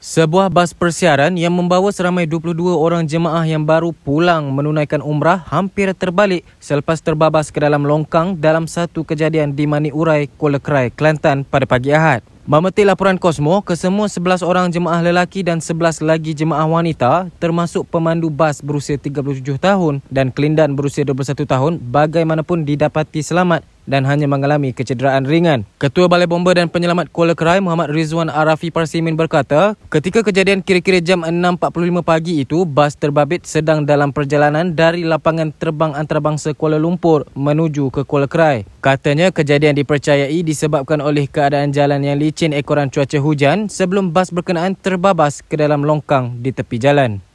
Sebuah bas persiaran yang membawa seramai 22 orang jemaah yang baru pulang menunaikan umrah hampir terbalik selepas terbabas ke dalam longkang dalam satu kejadian di Maniurai, Kuala Kerai, Kelantan pada pagi Ahad. Memetik laporan Kosmo, kesemua 11 orang jemaah lelaki dan 11 lagi jemaah wanita termasuk pemandu bas berusia 37 tahun dan kelindan berusia 21 tahun bagaimanapun didapati selamat dan hanya mengalami kecederaan ringan. Ketua Balai Bomba dan Penyelamat Kuala Kerai Muhammad Rizwan Arafi Parsimin berkata, ketika kejadian kira-kira jam 6.45 pagi itu, bas terbabit sedang dalam perjalanan dari lapangan terbang antarabangsa Kuala Lumpur menuju ke Kuala Kerai. Katanya kejadian dipercayai disebabkan oleh keadaan jalan yang licin ekoran cuaca hujan sebelum bas berkenaan terbabas ke dalam longkang di tepi jalan.